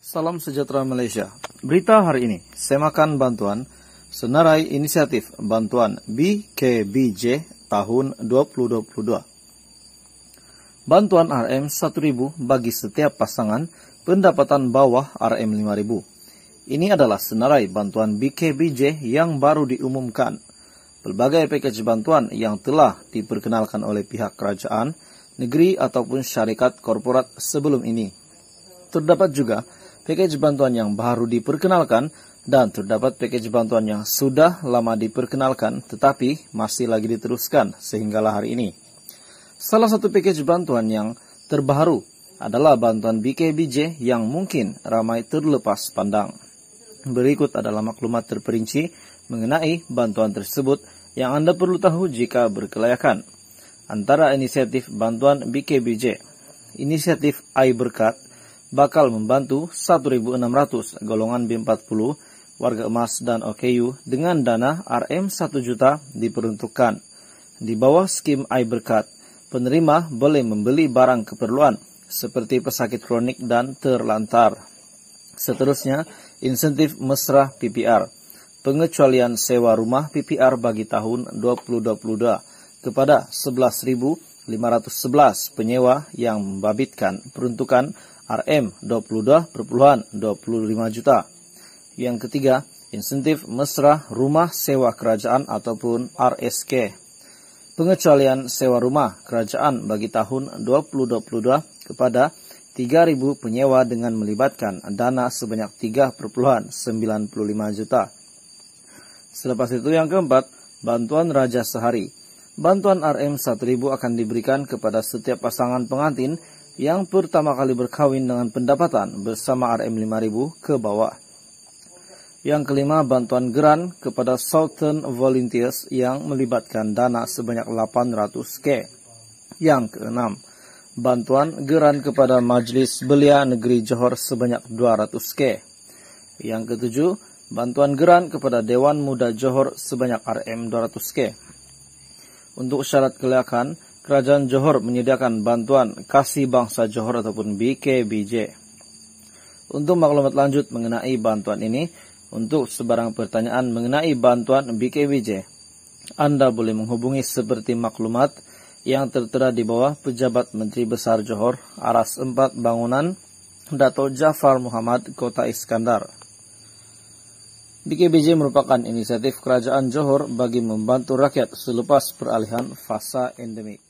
Salam sejahtera Malaysia. Berita hari ini, Semakan Bantuan, Senarai Inisiatif Bantuan BKBJ tahun 2022. Bantuan RM 1000 bagi setiap pasangan pendapatan bawah RM 5000. Ini adalah senarai bantuan BKBJ yang baru diumumkan. Pelbagai paket bantuan yang telah diperkenalkan oleh pihak kerajaan, negeri ataupun syarikat korporat sebelum ini. Terdapat juga package bantuan yang baru diperkenalkan dan terdapat package bantuan yang sudah lama diperkenalkan tetapi masih lagi diteruskan sehingga hari ini. Salah satu package bantuan yang terbaru adalah bantuan BKBJ yang mungkin ramai terlepas pandang. Berikut adalah maklumat terperinci mengenai bantuan tersebut yang Anda perlu tahu jika berkelayakan. Antara inisiatif bantuan BKBJ, inisiatif AI Berkat bakal membantu 1.600 golongan B40 warga emas dan OKU dengan dana RM 1 juta diperuntukkan. Di bawah skim I Berkat, penerima boleh membeli barang keperluan seperti pesakit kronik dan terlantar. Seterusnya, insentif mesra PPR. Pengecualian sewa rumah PPR bagi tahun 2022 kepada 11.000 511 penyewa yang membabitkan peruntukan RM22,25 juta. Yang ketiga, insentif mesra rumah sewa kerajaan ataupun RSK. Pengecualian sewa rumah kerajaan bagi tahun 2022 kepada 3.000 penyewa dengan melibatkan dana sebanyak 3,95 juta. Selepas itu yang keempat, bantuan Raja Sehari bantuan RM1000 akan diberikan kepada setiap pasangan pengantin yang pertama kali berkawin dengan pendapatan bersama RM5000 ke bawah. Yang kelima, bantuan geran kepada Southern Volunteers yang melibatkan dana sebanyak 800K. Yang keenam, bantuan geran kepada Majlis Belia Negeri Johor sebanyak 200K. Yang ketujuh, bantuan geran kepada Dewan Muda Johor sebanyak RM 200K. Untuk syarat kelayakan, Kerajaan Johor menyediakan bantuan kasih bangsa Johor ataupun BKBJ. Untuk maklumat lanjut mengenai bantuan ini, untuk sebarang pertanyaan mengenai bantuan BKBJ, Anda boleh menghubungi seperti maklumat yang tertera di bawah Pejabat Menteri Besar Johor, Aras 4 Bangunan, Dato' Jafar Muhammad, Kota Iskandar. BKBJ merupakan inisiatif kerajaan Johor bagi membantu rakyat selepas peralihan fasa endemik.